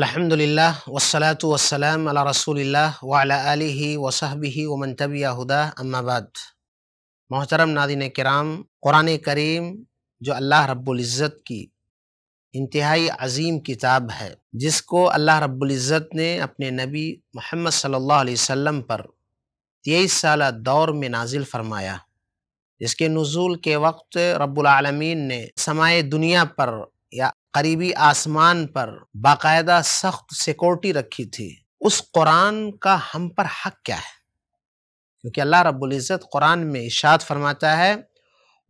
अल्हम्दुलिल्लाह वसलात वसलम अला रसूलिल्लाह वाला आलिही वसहबिही वमन तबिया अम्माबाद मोहतरम नादिन कराम क़ुरान करीम जो अल्लाह रब्ज़त की इंतहाई अजीम किताब है जिसको अल्लाह रब्ज़त ने अपने नबी मोहम्मद सल्लल्लाहु अलैहि पर तेईस साल दौर में नाजिल फरमाया इसके नज़ुल के वक्त रब्बुल रबालमीन ने समाए दुनिया पर या करीबी आसमान पर बाकायदा सख्त सिक्योरिटी रखी थी उस कुरान का हम पर हक क्या है क्योंकि अल्लाह रब्ज़त कुरान में इशाद फरमाता है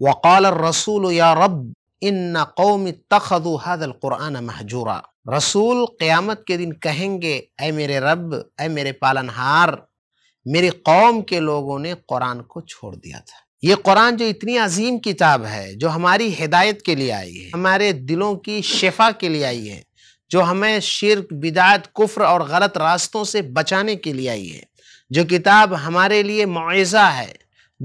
वक़ाल रसूल या रब इन कौमी तखदु हदल कुरान महजूरा रसूल क्यामत के दिन कहेंगे ए मेरे रब ए मेरे पालनहार मेरी कौम के लोगों ने कुरान को छोड़ दिया था ये कुरान जो इतनी अजीम किताब है जो हमारी हिदायत के लिए आई है हमारे दिलों की शिफा के लिए आई है जो हमें शिरक बिदात कुफ्र और गलत रास्तों से बचाने के लिए आई है जो किताब हमारे लिए मुआजा है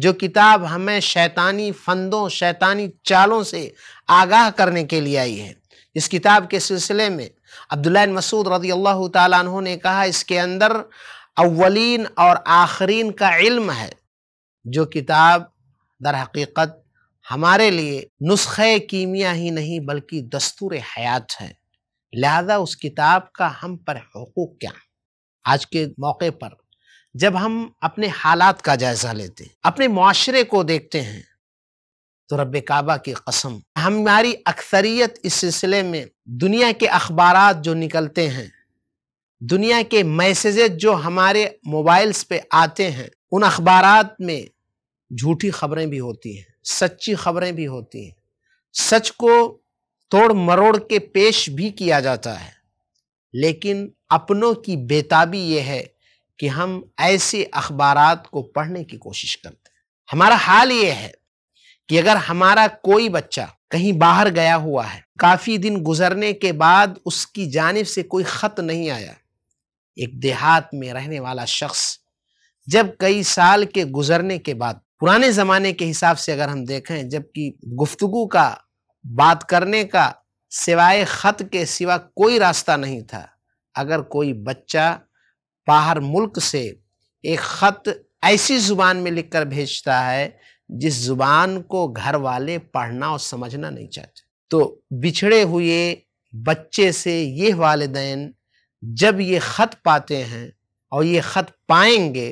जो किताब हमें शैतानी फंदों शैतानी चालों से आगाह करने के लिए आई है इस किताब के सिलसिले में अब्दुल्ला मसूद रदी अल्लाह तु ने कहा इसके अंदर अवलिन और आखरीन का इल्म है जो किताब दर हकीकत हमारे लिए नुस्खे कीमिया ही नहीं बल्कि दस्तूर हयात है लिहाजा उस किताब का हम पर हकूक़ क्या आज के मौके पर जब हम अपने हालात का जायज़ा लेते हैं अपने माशरे को देखते हैं तो रब काबा की कसम हमारी अक्सरियत इस सिलसिले में दुनिया के अखबार जो निकलते हैं दुनिया के मैसेजेज जो हमारे मोबाइल्स पे आते हैं उन अखबार में झूठी खबरें भी होती हैं सच्ची खबरें भी होती हैं सच को तोड़ मरोड़ के पेश भी किया जाता है लेकिन अपनों की बेताबी यह है कि हम ऐसे अखबार को पढ़ने की कोशिश करते हैं हमारा हाल ये है कि अगर हमारा कोई बच्चा कहीं बाहर गया हुआ है काफ़ी दिन गुजरने के बाद उसकी जानब से कोई ख़त नहीं आया एक देहात में रहने वाला शख्स जब कई साल के गुजरने के बाद पुराने ज़माने के हिसाब से अगर हम देखें जबकि गुफ्तगु का बात करने का सिवाय ख़त के सिवा कोई रास्ता नहीं था अगर कोई बच्चा बाहर मुल्क से एक ख़त ऐसी ज़ुबान में लिखकर भेजता है जिस ज़ुबान को घर वाले पढ़ना और समझना नहीं चाहते तो बिछड़े हुए बच्चे से ये वालदेन जब ये ख़त पाते हैं और ये ख़त पाएंगे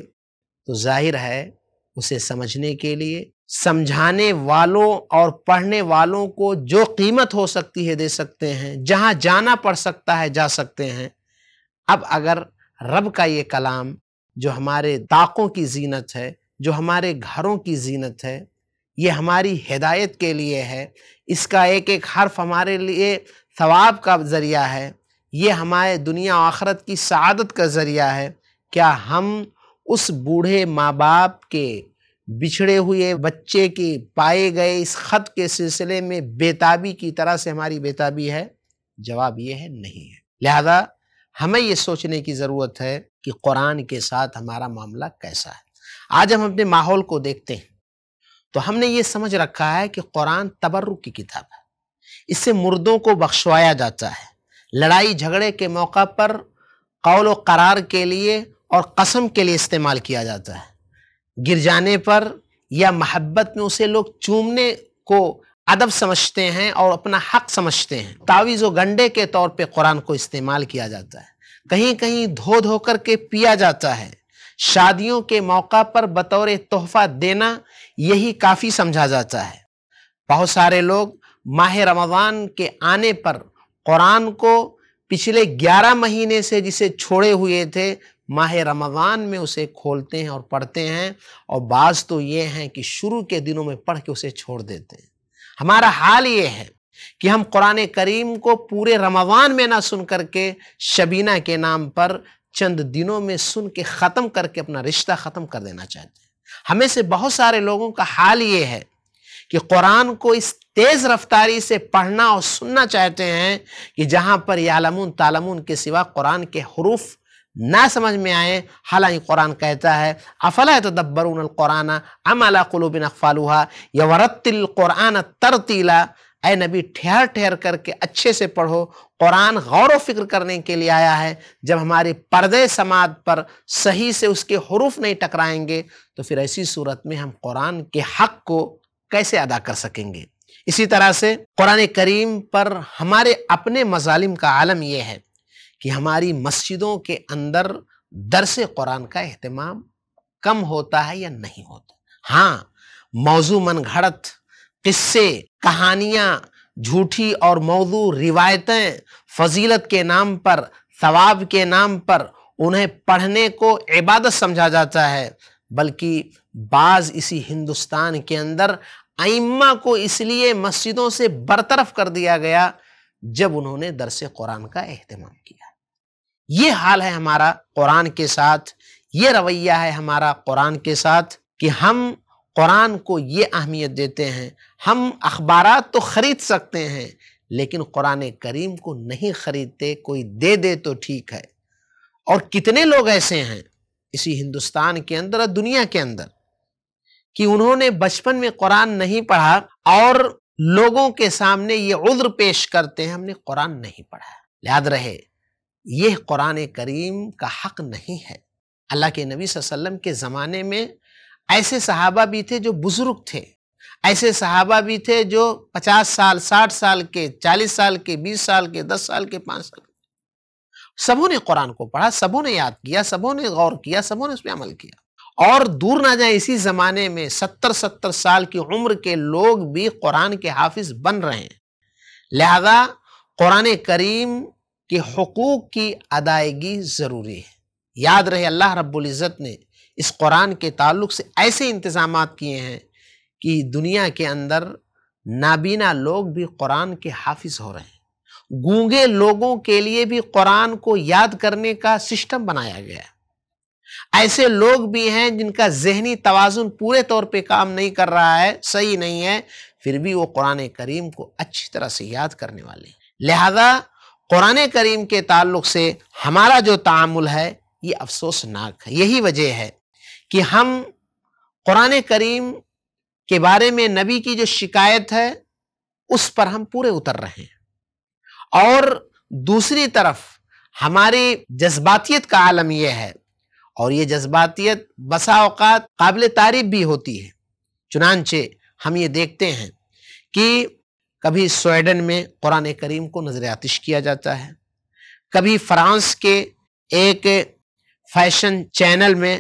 तो जाहिर है उसे समझने के लिए समझाने वालों और पढ़ने वालों को जो कीमत हो सकती है दे सकते हैं जहाँ जाना पड़ सकता है जा सकते हैं अब अगर रब का ये कलाम जो हमारे दाकों की जीनत है जो हमारे घरों की जीनत है ये हमारी हिदायत के लिए है इसका एक एक हर्फ हमारे लिए सवाब का ज़रिया है ये हमारे दुनिया आखरत की सआदत का ज़रिया है क्या हम उस बूढ़े माँ बाप के बिछड़े हुए बच्चे के पाए गए इस ख़त के सिलसिले में बेताबी की तरह से हमारी बेताबी है जवाब ये है नहीं है लिहाजा हमें ये सोचने की ज़रूरत है कि कुरान के साथ हमारा मामला कैसा है आज हम अपने माहौल को देखते हैं तो हमने ये समझ रखा है कि कुरान तबर्रुक की किताब है इससे मुर्दों को बख्शवाया जाता है लड़ाई झगड़े के मौका पर कौल करार के लिए और कसम के लिए इस्तेमाल किया जाता है गिर जाने पर या महब्बत में उसे लोग चूमने को अदब समझते हैं और अपना हक समझते हैं तावीज़ व गंडे के तौर पे कुरान को इस्तेमाल किया जाता है कहीं कहीं धो धो कर के पिया जाता है शादियों के मौका पर बतौर तोहफा देना यही काफ़ी समझा जाता है बहुत सारे लोग माह रमज़ान के आने पर कुरान को पिछले 11 महीने से जिसे छोड़े हुए थे माह रमज़ान में उसे खोलते हैं और पढ़ते हैं और बाज़ तो ये हैं कि शुरू के दिनों में पढ़ के उसे छोड़ देते हैं हमारा हाल ये है कि हम कुरान करीम को पूरे रमज़ान में ना सुन करके शबीना के नाम पर चंद दिनों में सुन के ख़त्म करके अपना रिश्ता ख़त्म कर देना चाहते हैं हमें से बहुत सारे लोगों का हाल ये है कि कुरान को इस तेज़ रफ्तारी से पढ़ना और सुनना चाहते हैं कि जहाँ पर यालमून तालमून के सिवा कुरान के हरूफ ना समझ में आए हालांकि कुरान कहता है अफला तो दब्बरून कुराना अमला कुलूबिन अकफालूहा या वरतिल कुरान तरतीला ए नबी ठहर ठहर करके अच्छे से पढ़ो कुरान गौर व फिक्र करने के लिए आया है जब हमारे पर्दे समाज पर सही से उसके हरूफ नहीं टकराएंगे तो फिर ऐसी सूरत में हम कुरान के हक को कैसे अदा कर सकेंगे इसी तरह से कुरान करीम पर हमारे अपने मजालिम का आलम यह है कि हमारी मस्जिदों के अंदर दरस कुरान का अहतमाम कम होता है या नहीं होता हाँ मौजू मन घड़त किस्से कहानियाँ झूठी और मौजू रिवायतें फजीलत के नाम पर सवाब के नाम पर उन्हें पढ़ने को इबादत समझा जाता है बल्कि बाज इसी हिंदुस्तान के अंदर आइम्मा को इसलिए मस्जिदों से बरतरफ कर दिया गया जब उन्होंने दरस कुरान का अहतमाम किया ये हाल है हमारा कुरान के साथ ये रवैया है हमारा कुरान के साथ कि हम कुरान को ये अहमियत देते हैं हम अखबार तो ख़रीद सकते हैं लेकिन कुरान करीम को नहीं ख़रीदते कोई दे दे तो ठीक है और कितने लोग ऐसे हैं इसी हिंदुस्तान के अंदर और दुनिया के अंदर कि उन्होंने बचपन में कुरान नहीं पढ़ा और लोगों के सामने ये उद्र पेश करते हैं हमने कुरान नहीं पढ़ा याद रहे यह कुरान करीम का हक नहीं है अल्लाह के नबी वसल्लम के ज़माने में ऐसे सहाबा भी थे जो बुज़ुर्ग थे ऐसे सहाबा भी थे जो पचास साल साठ साल के चालीस साल के बीस साल के दस साल के पाँच साल के सबों ने कुरान को पढ़ा सबों ने याद किया सबों ने गौर किया सबों ने उस पर अमल किया और दूर ना जाए इसी ज़माने में सत्तर सत्तर साल की उम्र के लोग भी कुरान के हाफिज बन रहे हैं लिहाजा कुरान करीम कि हकूक़ की अदायगी ज़रूरी है याद रहे अल्लाह रब्ज़त ने इस कुरान के ताल्लुक से ऐसे इंतज़ाम किए हैं कि दुनिया के अंदर नाबीना लोग भी कुरान के हाफिज हो रहे हैं गूंगे लोगों के लिए भी कुरान को याद करने का सिस्टम बनाया गया है ऐसे लोग भी हैं जिनका जहनी तोज़ुन पूरे तौर पे काम नहीं कर रहा है सही नहीं है फिर भी वो कुरान करीम को अच्छी तरह से याद करने वाले हैं लिहाजा कुरान करीम के ताल्लुक से हमारा जो तामुल है ये अफसोसनाक है यही वजह है कि हम कुरान करीम के बारे में नबी की जो शिकायत है उस पर हम पूरे उतर रहे हैं और दूसरी तरफ हमारी जज्बातियत का आलम यह है और ये जज्बातियत बसा अवत काबिल तारीफ भी होती है चुनानचे हम ये देखते हैं कि कभी स्वीडन में कुरान करीम को नज़र आतिश किया जाता है कभी फ्रांस के एक फैशन चैनल में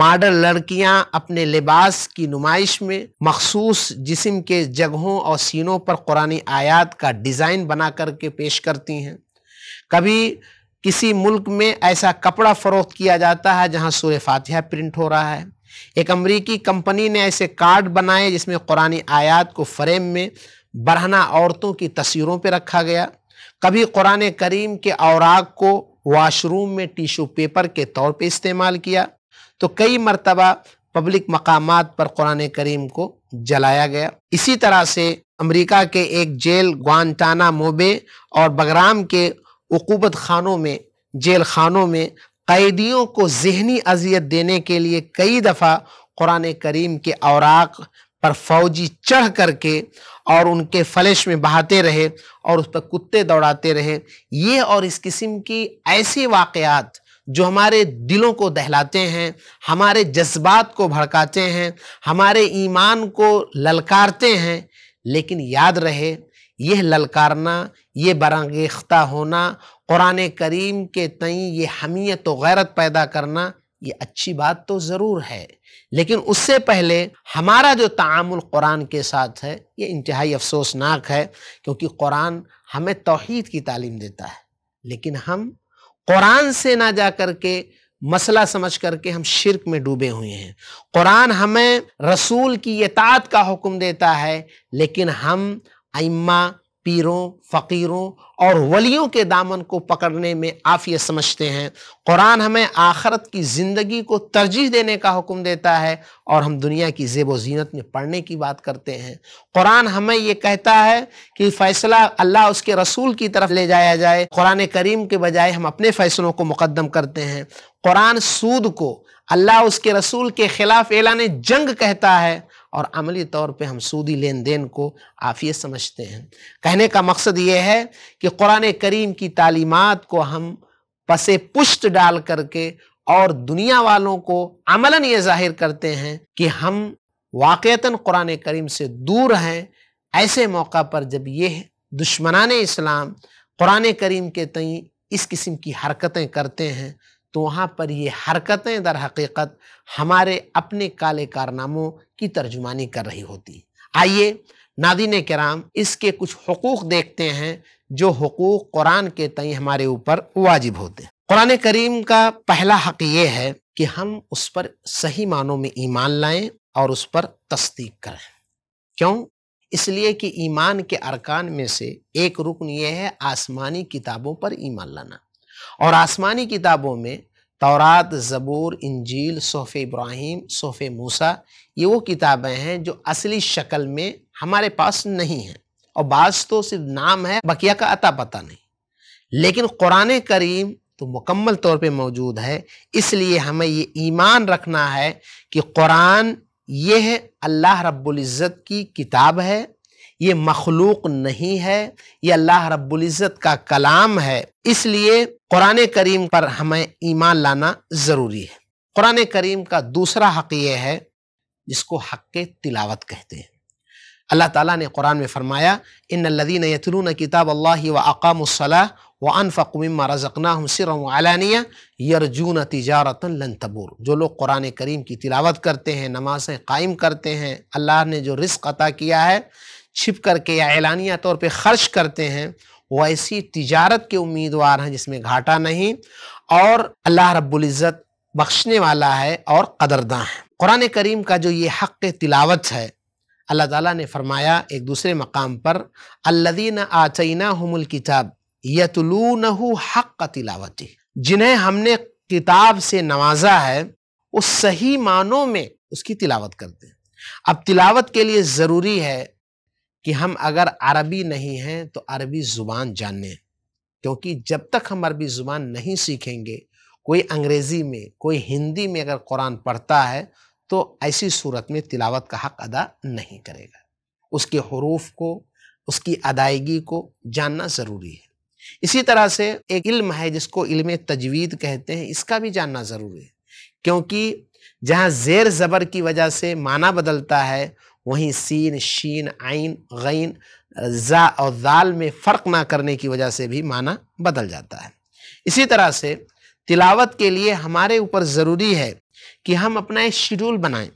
मॉडल लड़कियां अपने लिबास की नुमाइश में मखसूस जिसम के जगहों और सीनों पर कुरानी आयात का डिज़ाइन बना करके पेश करती हैं कभी किसी मुल्क में ऐसा कपड़ा फ़रोख्त किया जाता है जहां सूर्य फातिहा प्रिंट हो रहा है एक अमरीकी कंपनी ने ऐसे कार्ड बनाए जिसमें कुरानी आयात को फ्रेम में बरहना औरतों की तस्वीरों पर रखा गया कभी कुरान करीम के औराग को वाशरूम में टिशू पेपर के तौर पर इस्तेमाल किया तो कई मरतबा पब्लिक मकाम पर कुरान करीम को जलाया गया इसी तरह से अमरीका के एक जेल ग्वानटाना मोबे और बगराम के उकूबत खानों में जेल खानों में कैदियों को जहनी अजियत देने के लिए कई दफ़ा कुरान करीम के औराक पर फौजी चढ़ करके और उनके फलेश में बहाते रहे और उस पर कुत्ते दौड़ाते रहे ये और इस किस्म की ऐसे वाक़ात जो हमारे दिलों को दहलाते हैं हमारे जज्बात को भड़काते हैं हमारे ईमान को ललकारते हैं लेकिन याद रहे यह ललकारना ये बरंगेख्ता होना क़ुरान करीम के तई ये हमीयत व गैरत पैदा करना ये अच्छी बात तो ज़रूर है लेकिन उससे पहले हमारा जो तामुल कुरान के साथ है ये इंतहाई अफसोसनाक है क्योंकि कुरान हमें तोहद की तालीम देता है लेकिन हम कुरान से ना जा कर के मसला समझ करके हम शिरक में डूबे हुए हैं कुरान हमें रसूल की यतात का हुक्म देता है लेकिन हम अम्मा पीरों फ़कीरों और वलियों के दामन को पकड़ने में आफियत समझते हैं कुरान हमें आखरत की ज़िंदगी को तरजीह देने का हुक्म देता है और हम दुनिया की जेब वीनत में पढ़ने की बात करते हैं कुरान हमें ये कहता है कि फ़ैसला अल्लाह उसके रसूल की तरफ ले जाया जाए कुरान करीम के बजाय हम अपने फ़ैसलों को मुकदम करते हैं कुरान सूद को अल्लाह उसके रसूल के ख़िलाफ़ ऐलान जंग कहता है और अमली तौर पे हम सूदी लेन देन को आफियत समझते हैं कहने का मकसद ये है कि कुरान करीम की तालीमत को हम पसे पुष्ट डाल करके और दुनिया वालों को अमलन ये जाहिर करते हैं कि हम वाक़ता कुरान करीम से दूर हैं ऐसे मौका पर जब ये दुश्मनान इस्लाम कुरान करीम के तई इस किस्म की हरकतें करते हैं तो वहाँ पर ये हरकतें दर हकीकत हमारे अपने काले कारनामों की तर्जुमानी कर रही होती आइए नादिन कराम इसके कुछ हकूक़ देखते हैं जो हकूक़ कुरान के तई हमारे ऊपर वाजिब होते हैं कुरान करीम का पहला हक ये है कि हम उस पर सही मानों में ईमान लाएं और उस पर तस्दीक करें क्यों इसलिए कि ईमान के अरकान में से एक रुकन यह है आसमानी किताबों पर ईमान लाना और आसमानी किताबों में तौरात ज़बूर इंजील सोफ़े इब्राहिम सोफ़े मूसा ये वो किताबें हैं जो असली शक्ल में हमारे पास नहीं हैं और बाज तो सिर्फ नाम है बकिया का अता पता नहीं लेकिन कुरान करीम तो मुकम्मल तौर पे मौजूद है इसलिए हमें ये ईमान रखना है कि कुरान ये है अल्लाह रब्बुल इज़्ज़त की किताब है ये मखलूक नहीं है ये अल्लाह रबुल्ज़त का कलाम है इसलिए क़ुरान करीम पर हमें ईमान लाना ज़रूरी है क़ुरान करीम का दूसरा हक़ ये है जिसको हक़ तिलावत कहते हैं अल्लाह ताला ने कुरान में फ़रमाया इन लदीन यतलून किताब अल्लाह व अकामसला व अनफ़ुम रज़कना सिर अलानिया यरजून तजारत लन तबूर जो लोग कुरान करीम की तिलावत करते हैं नमाज़ें कायम करते हैं अल्लाह ने जो रिस्क अता किया है छिप करके या ऐलानिया तौर पे खर्च करते हैं वो ऐसी तिजारत के उम्मीदवार हैं जिसमें घाटा नहीं और अल्लाह रब्ज़त बख्शने वाला है और कदरदा है कुरान करीम का जो ये हक़ तिलावत है अल्लाह ताला ने फरमाया एक दूसरे मकाम पर अल्लदीन आचैना हमल किताब यतलून हक़ तिलावती जिन्हें हमने किताब से नवाजा है उस सही मानों में उसकी तिलावत करते हैं अब तिलावत के लिए ज़रूरी है कि हम अगर अरबी नहीं हैं तो अरबी ज़ुबान जानने क्योंकि जब तक हम अरबी ज़ुबान नहीं सीखेंगे कोई अंग्रेज़ी में कोई हिंदी में अगर कुरान पढ़ता है तो ऐसी सूरत में तिलावत का हक़ अदा नहीं करेगा उसके हरूफ को उसकी अदायगी को जानना ज़रूरी है इसी तरह से एक इल्म है जिसको इल्म तजवीद कहते हैं इसका भी जानना ज़रूरी है क्योंकि जहाँ ज़ेर ज़बर की वजह से माना बदलता है वहीं सीन शीन आइन गैन जा और दाल में फ़र्क ना करने की वजह से भी माना बदल जाता है इसी तरह से तिलावत के लिए हमारे ऊपर ज़रूरी है कि हम अपना एक शेड्यूल बनाएं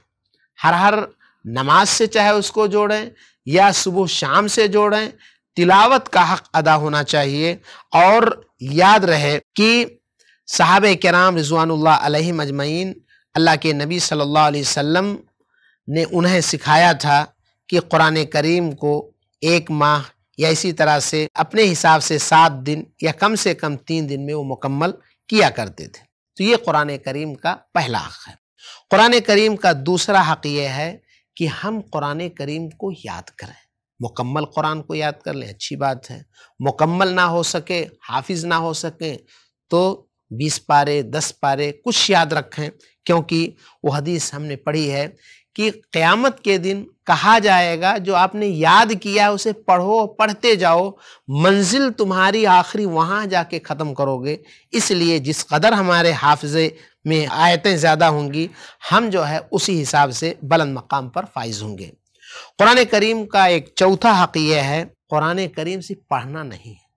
हर हर नमाज से चाहे उसको जोड़ें या सुबह शाम से जोड़ें तिलावत का हक अदा होना चाहिए और याद रहे कि साहब कराम रिजवानल्ला अलैहि अल्लाह के नबी सल्लल्लाहु अलैहि वसल्लम ने उन्हें सिखाया था कि कुरान करीम को एक माह या इसी तरह से अपने हिसाब से सात दिन या कम से कम तीन दिन में वो मुकम्मल किया करते थे तो ये कुरान करीम का पहला हक़ है कुरान करीम का दूसरा हक़ ये है कि हम कुरान करीम को याद करें मुकम्मल कुरान को याद कर लें अच्छी बात है मुकम्मल ना हो सके हाफिज़ ना हो सके तो बीस पारे दस पारे कुछ याद रखें क्योंकि वो हदीस हमने पढ़ी है कि क़यामत के दिन कहा जाएगा जो आपने याद किया है उसे पढ़ो पढ़ते जाओ मंजिल तुम्हारी आखिरी वहाँ जाके ख़त्म करोगे इसलिए जिस कदर हमारे हाफजे में आयतें ज़्यादा होंगी हम जो है उसी हिसाब से बुलंद मकाम पर फाइज होंगे कुरान करीम का एक चौथा हक़ यह है कुरान करीम से पढ़ना नहीं है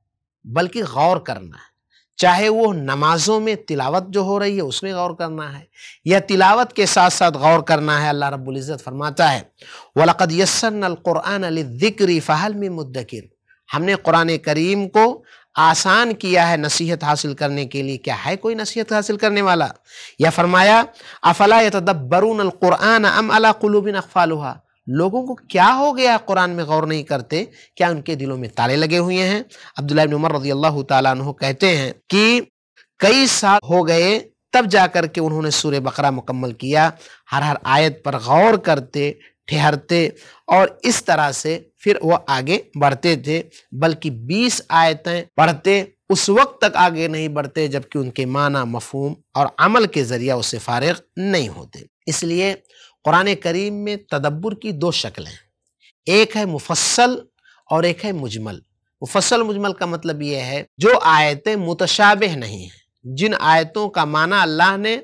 बल्कि गौर करना है चाहे वो नमाजों में तिलावत जो हो रही है उसमें गौर करना है या तिलावत के साथ साथ गौर करना है अल्लाह रबुल्ज़त फरमाता है वलक़द यसनक़ुरान ज़िक्री फ़हल में मुद्दकिर हमने कुरान करीम को आसान किया है नसीहत हासिल करने के लिए क्या है कोई नसीहत हासिल करने वाला या फरमाया अफला तदब्बरून अलकुरान अम अला कुलूबिन अखफालहा लोगों को क्या हो गया कुरान में गौर नहीं करते क्या उनके दिलों में ताले लगे हुए हैं अब्दुल्ला उमर रजी अल्लाह तह कहते हैं कि कई साल हो गए तब जाकर के उन्होंने सूर्य बकरा मुकम्मल किया हर हर आयत पर गौर करते ठहरते और इस तरह से फिर वह आगे बढ़ते थे बल्कि 20 आयतें पढ़ते उस वक्त तक आगे नहीं बढ़ते जबकि उनके माना मफहम और अमल के ज़रिए उससे फारग नहीं होते इसलिए कुरान करीम में तदब्बर की दो शक्लें एक है मुफसल और एक है मुजमल मुफसल मुजमल का मतलब यह है जो आयतें मुतशाब नहीं हैं जिन आयतों का माना अल्लाह ने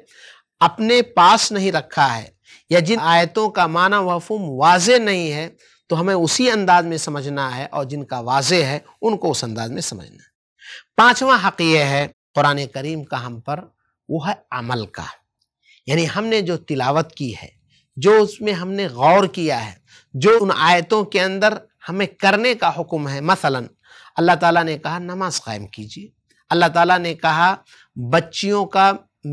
अपने पास नहीं रखा है या जिन आयतों का माना वफूम वाज नहीं है तो हमें उसी अंदाज में समझना है और जिनका वाज है उनको उस अंदाज में समझना है पाँचवा हक यह है कुरान करीम का हम पर वो है अमल का यानी हमने जो तिलावत की है जो उसमें हमने गौर किया है जो उन आयतों के अंदर हमें करने का हुक्म है मसलन अल्लाह ताला ने कहा नमाज कायम कीजिए अल्लाह ताला ने कहा बच्चियों का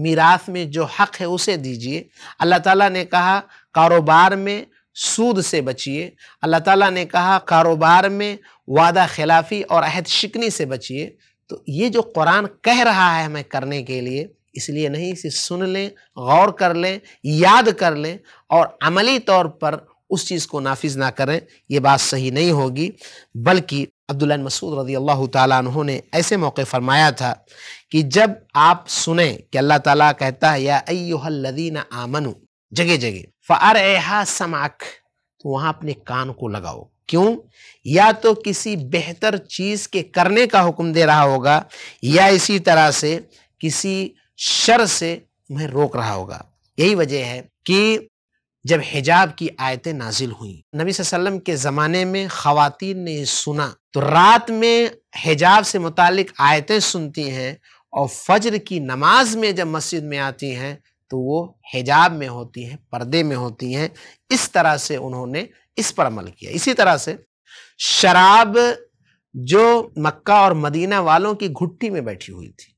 मीरास में जो हक़ है उसे दीजिए अल्लाह ताला ने कहा कारोबार में सूद से बचिए अल्लाह ताला ने कहा कारोबार में वादा खिलाफी और अहद शिकनी से बचिए तो ये जो कुरान कह रहा है हमें करने के लिए इसलिए नहीं इसे सुन लें गौर कर लें याद कर लें और अमली तौर पर उस चीज़ को नाफिज ना करें यह बात सही नहीं होगी बल्कि अब्दुल्ला मसूद रजी अल्लाह तु ने ऐसे मौके फरमाया था कि जब आप सुने कि अल्लाह ताला कहता है या अयोहल्लदीन आमनु जगह जगह फ़ार समाक तो वहाँ अपने कान को लगाओ क्यों या तो किसी बेहतर चीज़ के करने का हुक्म दे रहा होगा या इसी तरह से किसी शर से तुम्हें रोक रहा होगा यही वजह है कि जब हिजाब की आयतें नाजिल हुई नबी वसल्लम के ज़माने में ख़वातीन ने सुना तो रात में हिजाब से मुतक आयतें सुनती हैं और फजर की नमाज में जब मस्जिद में आती हैं तो वो हिजाब में होती हैं पर्दे में होती हैं इस तरह से उन्होंने इस पर अमल किया इसी तरह से शराब जो मक्का और मदीना वालों की घुट्टी में बैठी हुई थी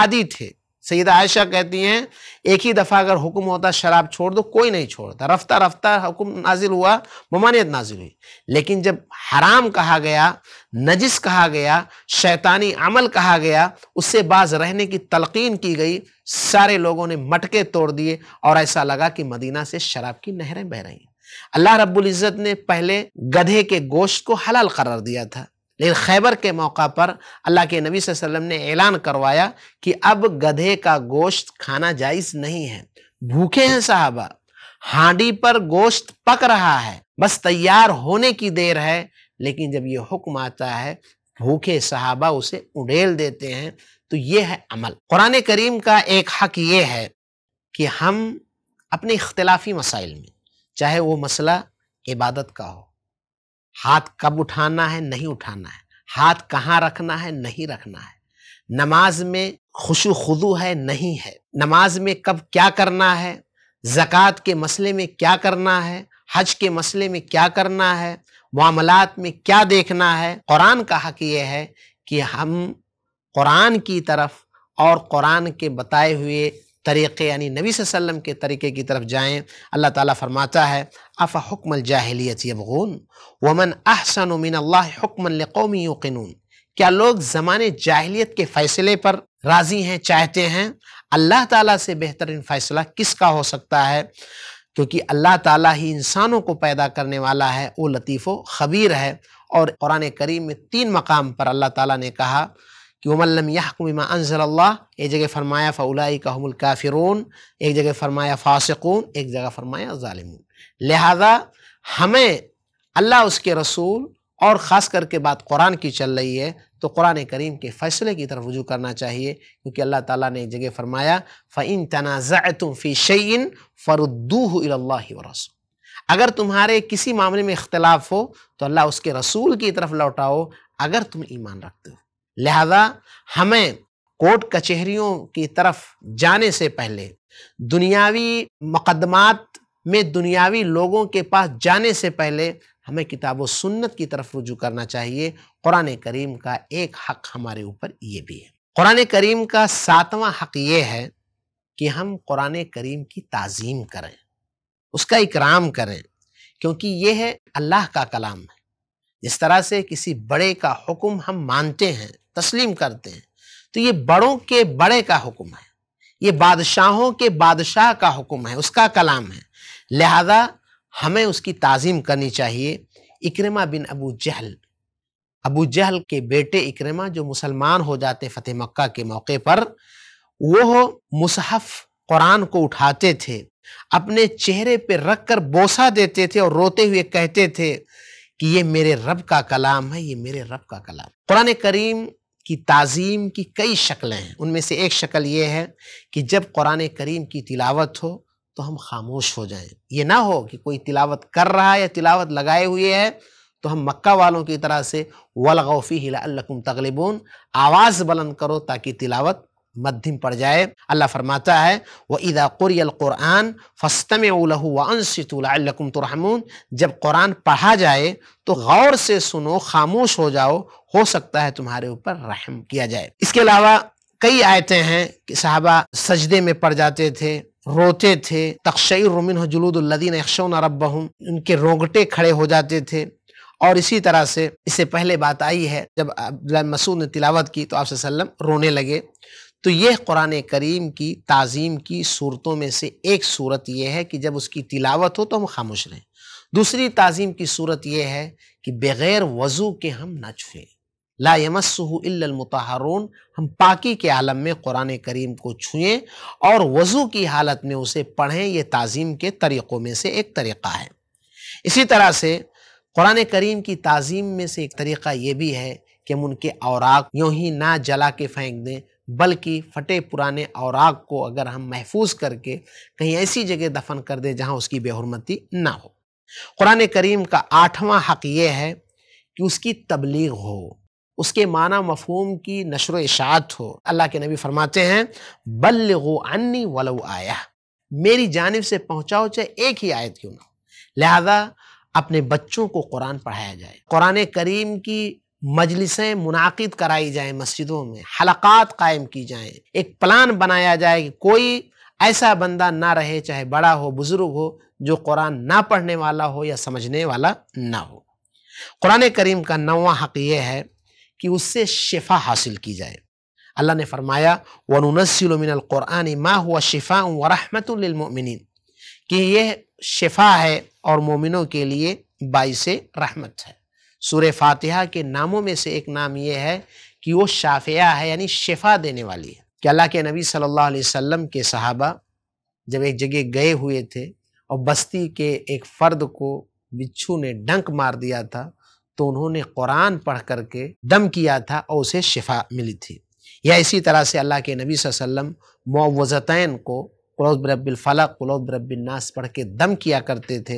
आदि थे सईद आयशा कहती हैं एक ही दफ़ा अगर हुक्म होता शराब छोड़ दो कोई नहीं छोड़ता रफ्ता रफ्ता हुक्म नाजिल हुआ ममानियत नाजिल हुई लेकिन जब हराम कहा गया नजिस कहा गया शैतानी अमल कहा गया उससे बाज रहने की तलकीन की गई सारे लोगों ने मटके तोड़ दिए और ऐसा लगा कि मदीना से शराब की नहरें बह रही हैं अल्लाह रब्बुल इज़्ज़त ने पहले गधे के गोश्त को हलाल करार दिया था लेकिन खैबर के मौका पर अल्लाह के नबी वसल्लम ने ऐलान करवाया कि अब गधे का गोश्त खाना जायज़ नहीं है भूखे हैं साहबा हांडी पर गोश्त पक रहा है बस तैयार होने की देर है लेकिन जब ये हुक्म आता है भूखे साहबा उसे उड़ेल देते हैं तो ये है अमल कुरान करीम का एक हक ये है कि हम अपने इख्तलाफी मसाइल में चाहे वो मसला इबादत का हो हाथ कब उठाना है नहीं उठाना है हाथ कहाँ रखना है नहीं रखना है नमाज में खुशु खुदु है नहीं है नमाज में कब क्या करना है ज़क़़त के मसले में क्या करना है हज के मसले में क्या करना है मामलात में क्या देखना है कुरान का हक ये है कि हम कुरान की तरफ और कुरान के बताए हुए तरीक़े यानी नबी वसम के तरीक़े की तरफ जाएँ अल्लाह ताला फरमाता है अफ़ हुक्मल जाहलीत यबगून वमन अहसन उमिन अल्लाह हुक्मन कौमी यूक़नून क्या लोग ज़माने जाहलीत के फ़ैसले पर राज़ी हैं चाहते हैं अल्लाह ताला से बेहतरीन फ़ैसला किसका हो सकता है क्योंकि अल्लाह ताला ही इंसानों को पैदा करने वाला है वो लतीफ़ो खबीर है और कुरान करीम में तीन मकाम पर अल्लाह ताला ने कहा कि उमल्लम याकुमा अनजल्ला एक जगह फरमाया का कहमुल काफिरून एक जगह फरमाया फ़ासकून एक जगह फरमाया ालिमून लिहाजा हमें अल्लाह उसके रसूल और ख़ास करके बात कुरान की चल रही है तो कुरान करीम के फ़ैसले की तरफ रुजू करना चाहिए क्योंकि अल्लाह ताला ने एक जगह फरमाया फ़ैन तनाज़ुम फ़ी शैन फ़रुद्दूह व रसूल अगर तुम्हारे किसी मामले में इख्तलाफ हो तो अल्लाह उसके रसूल की तरफ लौटाओ अगर तुम ईमान रखते हो लिहाजा हमें कोर्ट कचहरियों की तरफ जाने से पहले दुनियावी मुकदमात में दुनियावी लोगों के पास जाने से पहले हमें किताब व सुन्नत की तरफ रुजू करना चाहिए कुरान करीम का एक हक हमारे ऊपर ये भी है कुरान करीम का सातवां हक ये है कि हम कुरान करीम की ताज़ीम करें उसका इकराम करें क्योंकि ये है अल्लाह का कलाम है जिस तरह से किसी बड़े का हुक्म हम मानते हैं तस्लीम करते हैं तो ये बड़ों के बड़े का हुक्म है ये बादशाहों के बादशाह का हुक्म है उसका कलाम है लिहाजा हमें उसकी ताज़ीम करनी चाहिए इकरमा बिन अबू जहल अबू जहल के बेटे इकरमा जो मुसलमान हो जाते फ़तेह मक्का के मौके पर वह मुसहफ़ कुरान को उठाते थे अपने चेहरे पर रख कर बोसा देते थे और रोते हुए कहते थे कि ये मेरे रब का कलाम है ये मेरे रब का कलाम कुरान करीम की ताज़ीम की कई शक्लें हैं उनमें से एक शक्ल ये है कि जब कुरान करीम की तिलावत हो तो हम खामोश हो जाएं ये ना हो कि कोई तिलावत कर रहा है या तिलावत लगाए हुए है तो हम मक्का वालों की तरह से वलगौफ़ी हिलाकुम तगलिबून आवाज़ बुलंद करो ताकि तिलावत मध्यम पड़ जाए अल्लाह फरमाता है व इदा क़ुरआन फ़स्तम व वनसितुल्लकुम तुरहमून जब कुरान पढ़ा जाए तो गौर से सुनो खामोश हो जाओ हो सकता है तुम्हारे ऊपर रहम किया जाए इसके अलावा कई आयतें हैं कि साहबा सजदे में पड़ जाते थे रोते थे तकशई रुमिन जलूदुल्लदीन यक्षोन रबहम उनके रोंगटे खड़े हो जाते थे और इसी तरह से इससे पहले बात आई है जब मसूद ने तिलावत की तो आप वसल्लम रोने लगे तो यह कुरान करीम की ताज़ीम की सूरतों में से एक सूरत यह है कि जब उसकी तिलावत हो तो हम खामोश रहें दूसरी ताज़ीम की सूरत यह है कि बग़ैर वज़ू के हम ना छुएँ ला हम पाकी के आलम में कुरान करीम को छुएँ और वज़ू की हालत में उसे पढ़ें यह ताज़ीम के तरीक़ों में से एक तरीक़ा है इसी तरह से कुरान करीम की ताज़ीम में से एक तरीक़ा यह भी है कि हम उनके औरक यूँ ही ना जला के फेंक दें बल्कि फटे पुराने औराग को अगर हम महफूज करके कहीं ऐसी जगह दफन कर दें जहाँ उसकी बेहरमती ना हो क़ुरान करीम का आठवां हक ये है कि उसकी तबलीग हो उसके माना मफहूम की नशर इशात हो अल्लाह के नबी फरमाते हैं बल्ल अन्नी वलो आया मेरी जानब से पहुँचाओ चाहे एक ही आयत क्यों ना हो लिहाजा अपने बच्चों को कुरान पढ़ाया जाए कुरान करीम की मजलिसें मुनद कराई जाएं मस्जिदों में हलक़ात कायम की जाएं एक प्लान बनाया जाए कि कोई ऐसा बंदा ना रहे चाहे बड़ा हो बुज़ुर्ग हो जो कुरान ना पढ़ने वाला हो या समझने वाला ना हो कुरान करीम का नवा हक ये है कि उससे शिफा हासिल की जाए अल्लाह ने फरमाया वनसिलमिनकुरान माँ हुआ शिफा व रहमतमिन कि यह शिफा है और मोमिनों के लिए बाईस रहमत है सूर्य फातिहा के नामों में से एक नाम ये है कि वो शाफिया है यानी शिफा देने वाली है कि अल्लाह के नबी सल्लल्लाहु अलैहि वसल्लम के सहाबा जब एक जगह गए हुए थे और बस्ती के एक फ़र्द को बिच्छू ने डंक मार दिया था तो उन्होंने कुरान पढ़ करके दम किया था और उसे शिफा मिली थी या इसी तरह से अल्लाह के नबी वसल्लम मुवज़तैन को कुलौद बरबिल फ़लक कुलौद बरबिल नास पढ़ के दम किया करते थे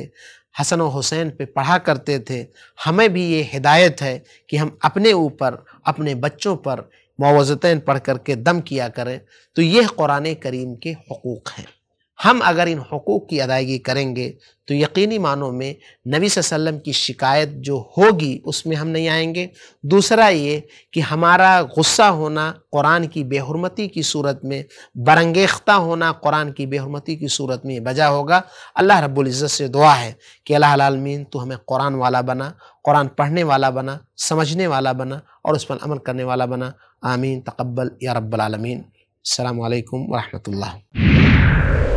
हसन व हुसैन पे पढ़ा करते थे हमें भी ये हिदायत है कि हम अपने ऊपर अपने बच्चों पर मुआवजतन पढ़ करके दम किया करें तो यह कुरान करीम के हकूक़ हैं हम अगर इन हकूक़ की अदायगी करेंगे तो यकीनी मानों में नबी वसल्लम की शिकायत जो होगी उसमें हम नहीं आएंगे दूसरा ये कि हमारा गुस्सा होना कुरान की बेहरमती की सूरत में बरंगेख्ता होना कुरान की बेहरमती की सूरत में बजा होगा अल्लाह रब्बुल इज़्ज़त से दुआ है कि अल्लाह आलमीन तो हमें कुरान वाला बना कुरान पढ़ने वाला बना समझने वाला बना और उस पर अमल करने वाला बना आमीन तकबल या रब्बालमीन अल्लाम वरहमल